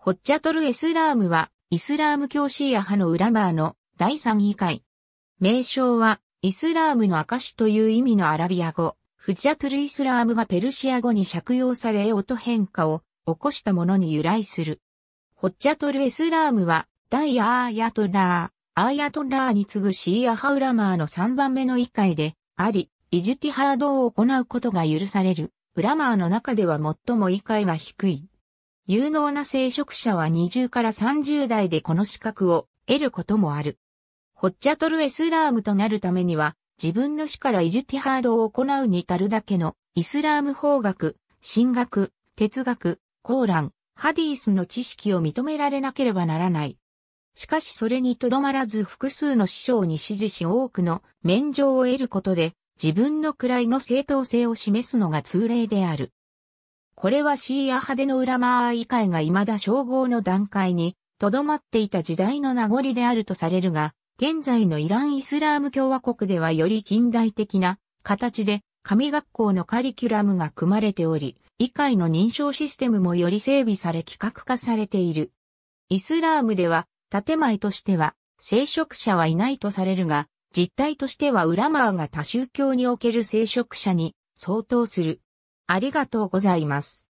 ホッチャトル・エスラームは、イスラーム教シーア派のウラマーの第3議会。名称は、イスラームの証という意味のアラビア語、フジャトル・イスラームがペルシア語に借用され音変化を起こしたものに由来する。ホッチャトル・エスラームは、第アーヤトラー、アーヤトラーに次ぐシーア派ウラマーの3番目の議会で、あり、イジュティハードを行うことが許される。ウラマーの中では最も位会が低い。有能な聖職者は20から30代でこの資格を得ることもある。ホッチャトル・エスラームとなるためには、自分の死からイジティハードを行うに至るだけの、イスラーム法学、神学、哲学、コーラン、ハディースの知識を認められなければならない。しかしそれにとどまらず複数の師匠に支持し多くの免状を得ることで、自分の位の正当性を示すのが通例である。これはシーア派での裏マー会が未だ称号の段階に、とどまっていた時代の名残であるとされるが、現在のイラン・イスラーム共和国ではより近代的な形で、神学校のカリキュラムが組まれており、議会の認証システムもより整備され規格化されている。イスラームでは、建前としては、聖職者はいないとされるが、実態としてはウラマーが多宗教における聖職者に相当する。ありがとうございます。